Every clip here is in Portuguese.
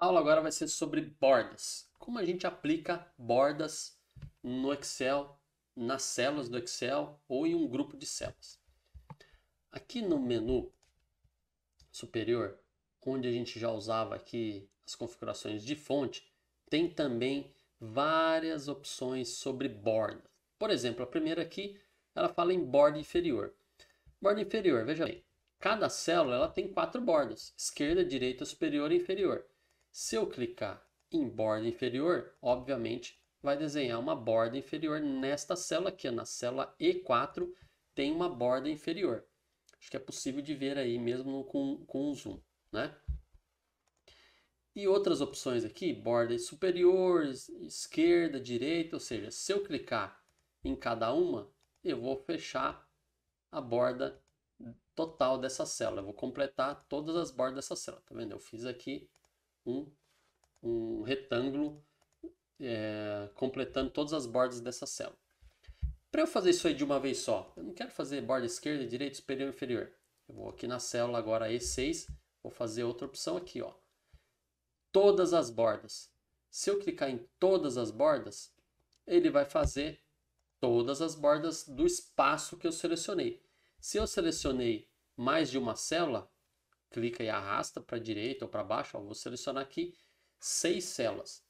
A aula agora vai ser sobre bordas. Como a gente aplica bordas no Excel, nas células do Excel ou em um grupo de células. Aqui no menu superior, onde a gente já usava aqui as configurações de fonte, tem também várias opções sobre borda. Por exemplo, a primeira aqui, ela fala em borda inferior. Borda inferior, veja bem, cada célula ela tem quatro bordas, esquerda, direita, superior e inferior. Se eu clicar em borda inferior, obviamente vai desenhar uma borda inferior nesta célula aqui, na célula E4 tem uma borda inferior. Acho que é possível de ver aí mesmo com, com zoom, né? E outras opções aqui, bordas superiores, esquerda, direita, ou seja, se eu clicar em cada uma, eu vou fechar a borda total dessa célula. Eu vou completar todas as bordas dessa célula, tá vendo? Eu fiz aqui um, um retângulo é, completando todas as bordas dessa célula. Para eu fazer isso aí de uma vez só, eu não quero fazer borda esquerda, direita, superior e inferior. Eu vou aqui na célula agora E6, vou fazer outra opção aqui, ó. Todas as bordas. Se eu clicar em todas as bordas, ele vai fazer todas as bordas do espaço que eu selecionei. Se eu selecionei mais de uma célula, clica e arrasta para a direita ou para baixo, ó, vou selecionar aqui seis células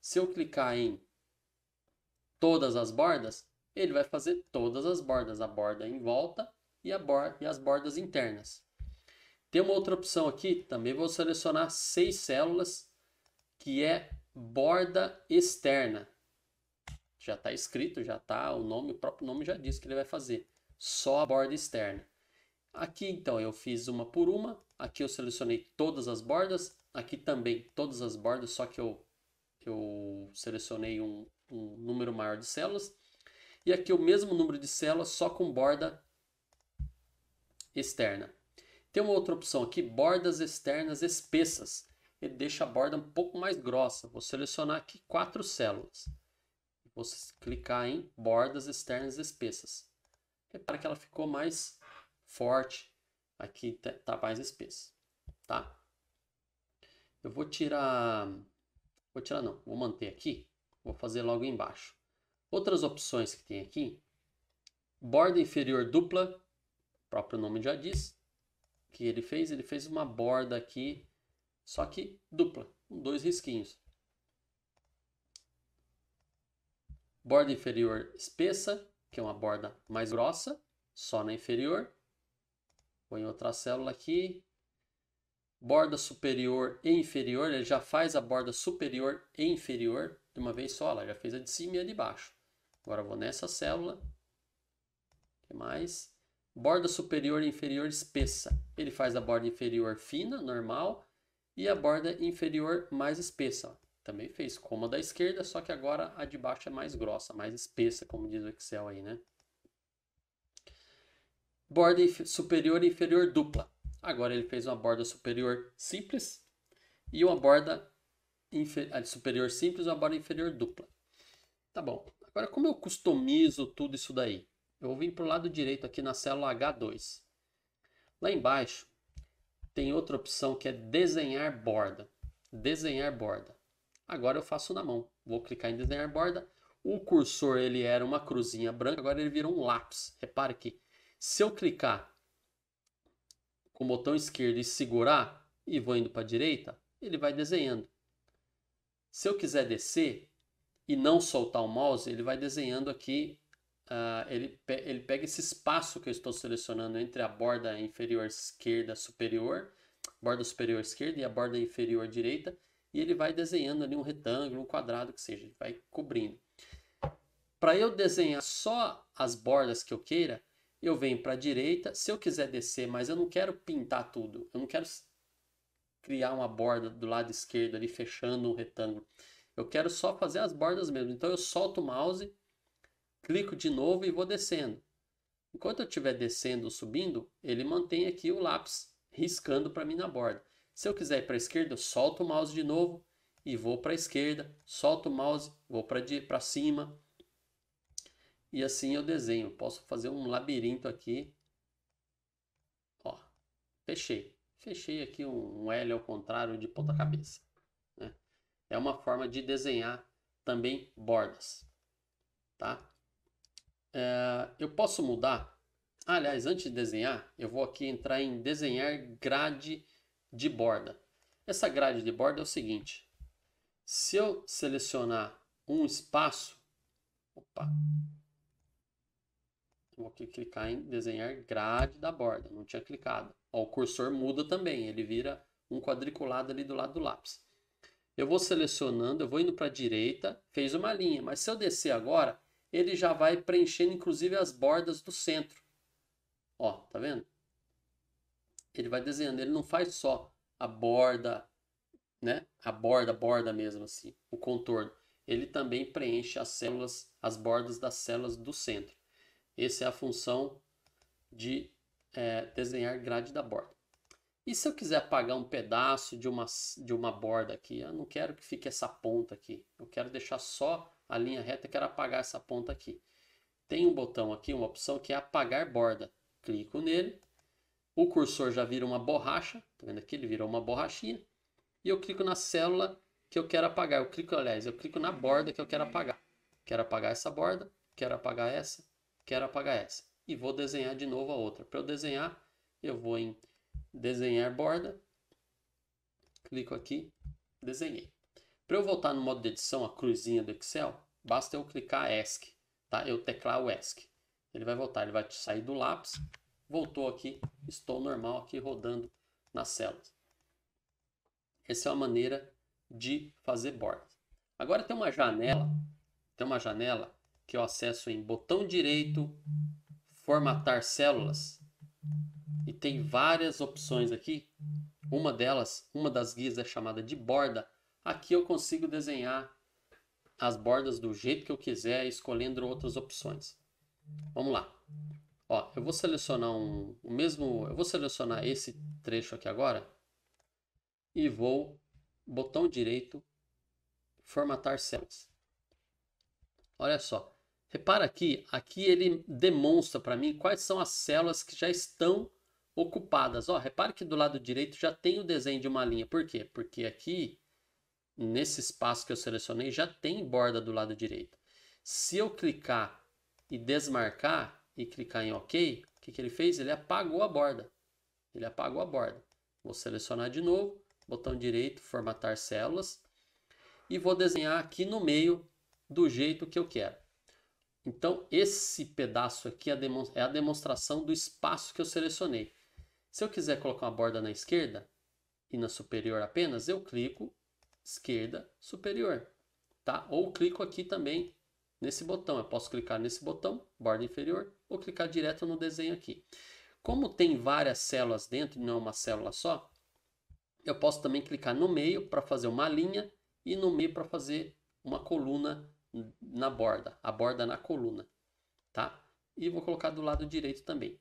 Se eu clicar em todas as bordas, ele vai fazer todas as bordas, a borda em volta e, a e as bordas internas. Tem uma outra opção aqui, também vou selecionar seis células, que é borda externa. Já está escrito, já está, o nome, o próprio nome já diz que ele vai fazer. Só a borda externa. Aqui então eu fiz uma por uma, aqui eu selecionei todas as bordas, aqui também todas as bordas, só que eu, eu selecionei um, um número maior de células. E aqui o mesmo número de células, só com borda externa. Tem uma outra opção aqui, bordas externas espessas. Ele deixa a borda um pouco mais grossa. Vou selecionar aqui quatro células. Vou clicar em bordas externas espessas. Repara que ela ficou mais forte. Aqui tá, tá mais espesso, tá? Eu vou tirar, vou tirar não, vou manter aqui, vou fazer logo embaixo. Outras opções que tem aqui, borda inferior dupla, próprio nome já diz, que ele fez, ele fez uma borda aqui, só que dupla, com dois risquinhos. Borda inferior espessa, que é uma borda mais grossa, só na inferior. Põe outra célula aqui. Borda superior e inferior, ele já faz a borda superior e inferior de uma vez só, ela já fez a de cima e a de baixo. Agora vou nessa célula. que mais? Borda superior e inferior espessa. Ele faz a borda inferior fina, normal, e a borda inferior mais espessa. Também fez como a da esquerda, só que agora a de baixo é mais grossa, mais espessa, como diz o Excel aí, né? borda superior e inferior dupla. Agora ele fez uma borda superior simples e uma borda ah, superior simples e uma borda inferior dupla. Tá bom. Agora como eu customizo tudo isso daí? Eu vou vir para o lado direito aqui na célula H2. Lá embaixo tem outra opção que é desenhar borda. Desenhar borda. Agora eu faço na mão. Vou clicar em desenhar borda. O cursor ele era uma cruzinha branca, agora ele virou um lápis. Repare que se eu clicar com o botão esquerdo e segurar e vou indo para a direita, ele vai desenhando. Se eu quiser descer e não soltar o mouse, ele vai desenhando aqui, uh, ele, pe ele pega esse espaço que eu estou selecionando entre a borda inferior esquerda superior, borda superior esquerda e a borda inferior direita, e ele vai desenhando ali um retângulo, um quadrado, que seja, ele vai cobrindo. Para eu desenhar só as bordas que eu queira, eu venho para a direita. Se eu quiser descer, mas eu não quero pintar tudo, eu não quero criar uma borda do lado esquerdo ali fechando um retângulo. Eu quero só fazer as bordas mesmo. Então eu solto o mouse, clico de novo e vou descendo. Enquanto eu estiver descendo ou subindo, ele mantém aqui o lápis riscando para mim na borda. Se eu quiser ir para a esquerda, eu solto o mouse de novo e vou para a esquerda, solto o mouse, vou para cima, e assim eu desenho. Posso fazer um labirinto aqui. Ó, fechei. Fechei aqui um L ao contrário de ponta cabeça. Né? É uma forma de desenhar também bordas. Tá? É, eu posso mudar. Ah, aliás, antes de desenhar, eu vou aqui entrar em desenhar grade de borda. Essa grade de borda é o seguinte. Se eu selecionar um espaço... Opa, Vou aqui clicar em desenhar grade da borda. Não tinha clicado. Ó, o cursor muda também. Ele vira um quadriculado ali do lado do lápis. Eu vou selecionando, eu vou indo para a direita, fez uma linha. Mas se eu descer agora, ele já vai preenchendo inclusive as bordas do centro. Ó, tá vendo? Ele vai desenhando, ele não faz só a borda, né? A borda, borda mesmo assim, o contorno. Ele também preenche as células, as bordas das células do centro. Essa é a função de é, desenhar grade da borda. E se eu quiser apagar um pedaço de uma, de uma borda aqui, eu não quero que fique essa ponta aqui. Eu quero deixar só a linha reta, eu quero apagar essa ponta aqui. Tem um botão aqui, uma opção que é apagar borda. Clico nele, o cursor já vira uma borracha, tá vendo aqui? Ele virou uma borrachinha. E eu clico na célula que eu quero apagar. Eu clico, aliás, eu clico na borda que eu quero apagar. Quero apagar essa borda, quero apagar essa, quero apagar essa. E vou desenhar de novo a outra. Para eu desenhar, eu vou em desenhar borda, clico aqui, desenhei. Para eu voltar no modo de edição, a cruzinha do Excel, basta eu clicar ESC, tá? Eu teclar o ESC. Ele vai voltar, ele vai sair do lápis, voltou aqui, estou normal aqui rodando nas células. Essa é uma maneira de fazer borda. Agora tem uma janela, tem uma janela que eu acesso em botão direito, formatar células. E tem várias opções aqui. Uma delas, uma das guias é chamada de borda. Aqui eu consigo desenhar as bordas do jeito que eu quiser, escolhendo outras opções. Vamos lá. Ó, eu vou selecionar um, o mesmo, eu vou selecionar esse trecho aqui agora e vou botão direito formatar células. Olha só, Repara aqui, aqui ele demonstra para mim quais são as células que já estão ocupadas. Ó, repare que do lado direito já tem o desenho de uma linha. Por quê? Porque aqui, nesse espaço que eu selecionei, já tem borda do lado direito. Se eu clicar e desmarcar e clicar em OK, o que, que ele fez? Ele apagou a borda. Ele apagou a borda. Vou selecionar de novo, botão direito, formatar células. E vou desenhar aqui no meio do jeito que eu quero. Então, esse pedaço aqui é, é a demonstração do espaço que eu selecionei. Se eu quiser colocar uma borda na esquerda e na superior apenas, eu clico esquerda superior, tá? Ou clico aqui também nesse botão. Eu posso clicar nesse botão, borda inferior, ou clicar direto no desenho aqui. Como tem várias células dentro, não é uma célula só, eu posso também clicar no meio para fazer uma linha e no meio para fazer uma coluna na borda, a borda na coluna, tá? E vou colocar do lado direito também.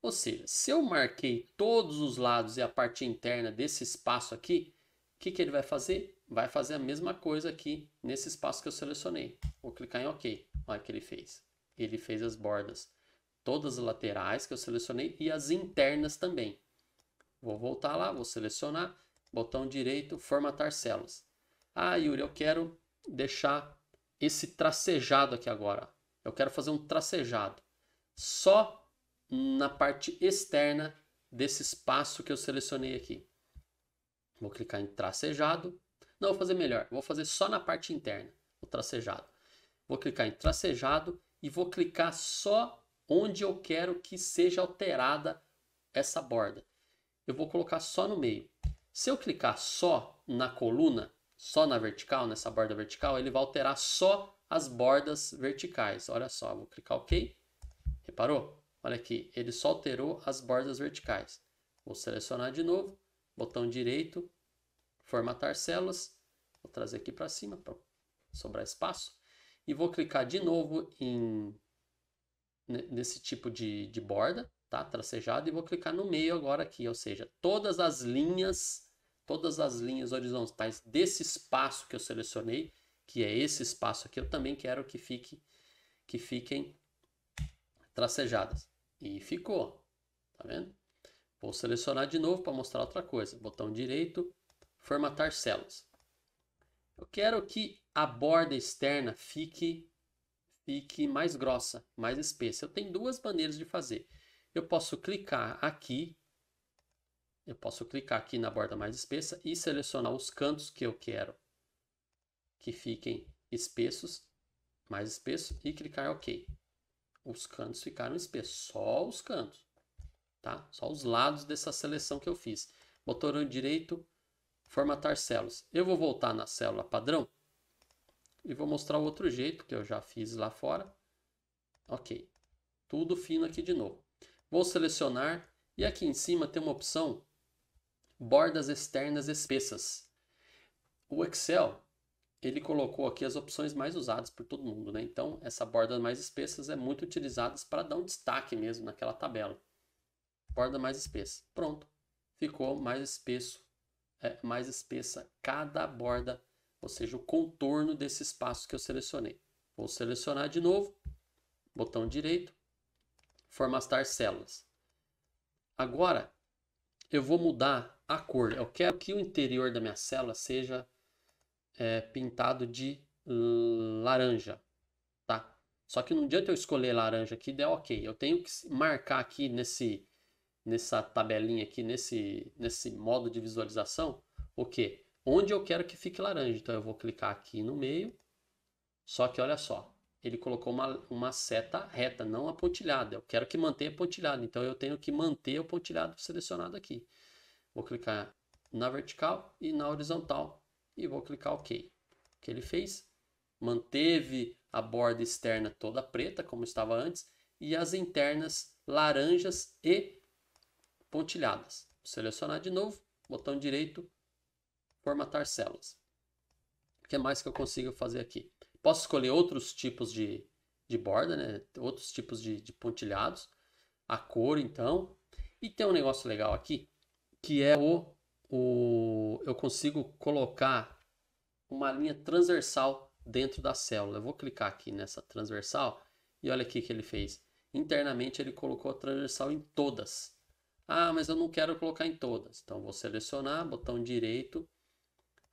Ou seja, se eu marquei todos os lados e a parte interna desse espaço aqui, o que, que ele vai fazer? Vai fazer a mesma coisa aqui nesse espaço que eu selecionei. Vou clicar em OK. Olha o que ele fez. Ele fez as bordas, todas as laterais que eu selecionei e as internas também. Vou voltar lá, vou selecionar, botão direito, formatar células. Ah, Yuri, eu quero deixar esse tracejado aqui agora. Eu quero fazer um tracejado só na parte externa desse espaço que eu selecionei aqui. Vou clicar em tracejado. Não, vou fazer melhor. Vou fazer só na parte interna, o tracejado. Vou clicar em tracejado e vou clicar só onde eu quero que seja alterada essa borda. Eu vou colocar só no meio. Se eu clicar só na coluna, só na vertical, nessa borda vertical, ele vai alterar só as bordas verticais. Olha só, vou clicar OK. Reparou? Olha aqui, ele só alterou as bordas verticais. Vou selecionar de novo, botão direito, formatar células. Vou trazer aqui para cima para sobrar espaço. E vou clicar de novo em nesse tipo de, de borda, tá? tracejado e vou clicar no meio agora aqui, ou seja, todas as linhas todas as linhas horizontais desse espaço que eu selecionei, que é esse espaço aqui, eu também quero que, fique, que fiquem tracejadas. E ficou, tá vendo? Vou selecionar de novo para mostrar outra coisa. Botão direito, formatar células. Eu quero que a borda externa fique, fique mais grossa, mais espessa. Eu tenho duas maneiras de fazer. Eu posso clicar aqui eu posso clicar aqui na borda mais espessa e selecionar os cantos que eu quero que fiquem espessos, mais espessos e clicar em OK. Os cantos ficaram espessos, só os cantos, tá? Só os lados dessa seleção que eu fiz. Botão direito, formatar células. Eu vou voltar na célula padrão e vou mostrar o outro jeito que eu já fiz lá fora. Ok, tudo fino aqui de novo. Vou selecionar e aqui em cima tem uma opção bordas externas espessas. O Excel, ele colocou aqui as opções mais usadas por todo mundo, né? Então, essa borda mais espessas é muito utilizada para dar um destaque mesmo naquela tabela. Borda mais espessa. Pronto. Ficou mais espesso, é, mais espessa cada borda, ou seja, o contorno desse espaço que eu selecionei. Vou selecionar de novo, botão direito, formatar células. Agora, eu vou mudar a cor. Eu quero que o interior da minha célula seja é, pintado de laranja, tá? Só que não adianta eu escolher laranja aqui, der ok. Eu tenho que marcar aqui nesse nessa tabelinha aqui, nesse nesse modo de visualização, o que? Onde eu quero que fique laranja. Então eu vou clicar aqui no meio. Só que olha só, ele colocou uma, uma seta reta, não apontilhada. Eu quero que mantenha pontilhada. então eu tenho que manter o pontilhado selecionado aqui. Vou clicar na vertical e na horizontal e vou clicar OK. O que ele fez? Manteve a borda externa toda preta, como estava antes, e as internas laranjas e pontilhadas. Vou selecionar de novo, botão direito, formatar células. O que mais que eu consigo fazer aqui? Posso escolher outros tipos de, de borda, né? outros tipos de, de pontilhados, a cor então. E tem um negócio legal aqui, que é o, o eu consigo colocar uma linha transversal dentro da célula. Eu vou clicar aqui nessa transversal e olha aqui que ele fez. Internamente ele colocou a transversal em todas. Ah, mas eu não quero colocar em todas. Então vou selecionar, botão direito,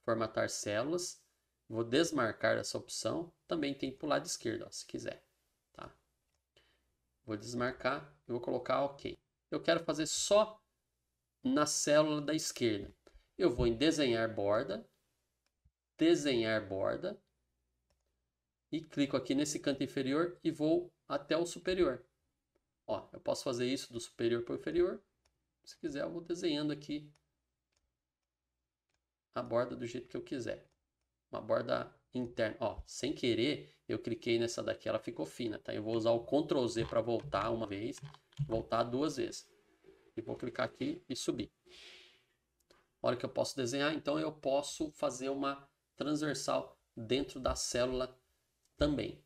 formatar células. Vou desmarcar essa opção. Também tem para o lado esquerdo, ó, se quiser. Tá? Vou desmarcar e vou colocar OK. Eu quero fazer só na célula da esquerda. Eu vou em desenhar borda, desenhar borda, e clico aqui nesse canto inferior e vou até o superior. Ó, eu posso fazer isso do superior para o inferior. Se quiser, eu vou desenhando aqui a borda do jeito que eu quiser. Uma borda interna. Ó, sem querer, eu cliquei nessa daqui, ela ficou fina, tá? Eu vou usar o Ctrl Z para voltar uma vez, voltar duas vezes. E vou clicar aqui e subir. Olha que eu posso desenhar, então eu posso fazer uma transversal dentro da célula também.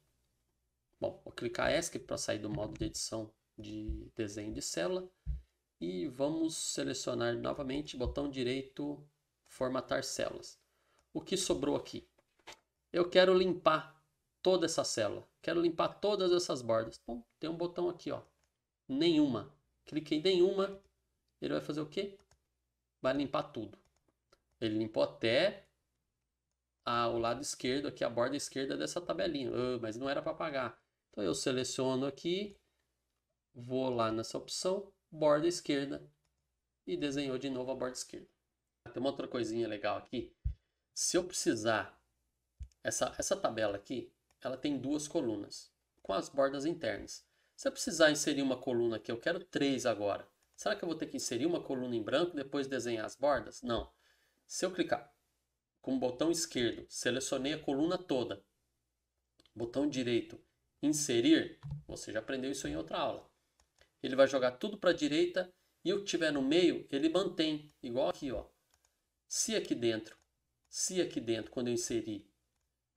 Bom, vou clicar ESC para sair do modo de edição de desenho de célula. E vamos selecionar novamente, botão direito, formatar células. O que sobrou aqui? Eu quero limpar toda essa célula. Quero limpar todas essas bordas. Bom, tem um botão aqui, ó. Nenhuma. Cliquei em nenhuma. Ele vai fazer o quê? Vai limpar tudo. Ele limpou até a, o lado esquerdo, aqui a borda esquerda dessa tabelinha. Uh, mas não era para apagar Então eu seleciono aqui, vou lá nessa opção, borda esquerda e desenhou de novo a borda esquerda. Ah, tem uma outra coisinha legal aqui. Se eu precisar, essa, essa tabela aqui, ela tem duas colunas com as bordas internas. Se eu precisar inserir uma coluna aqui, eu quero 3 agora. Será que eu vou ter que inserir uma coluna em branco e depois desenhar as bordas? Não. Se eu clicar com o botão esquerdo, selecionei a coluna toda. Botão direito, inserir, você já aprendeu isso em outra aula. Ele vai jogar tudo para a direita e o que tiver no meio, ele mantém, igual aqui, ó. Se aqui dentro, se aqui dentro, quando eu inseri,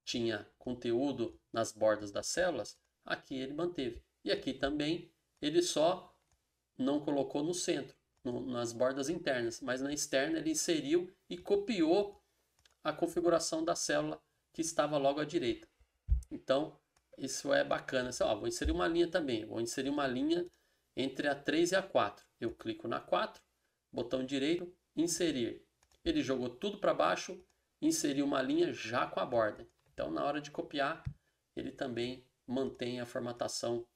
tinha conteúdo nas bordas das células, aqui ele manteve. E aqui também ele só não colocou no centro, no, nas bordas internas, mas na externa ele inseriu e copiou a configuração da célula que estava logo à direita. Então, isso é bacana. ó, vou inserir uma linha também, vou inserir uma linha entre a 3 e a 4. Eu clico na 4, botão direito, inserir. Ele jogou tudo para baixo, inseriu uma linha já com a borda. Então, na hora de copiar, ele também mantém a formatação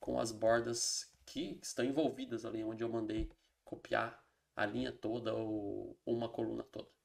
com as bordas que estão envolvidas ali onde eu mandei copiar a linha toda ou uma coluna toda.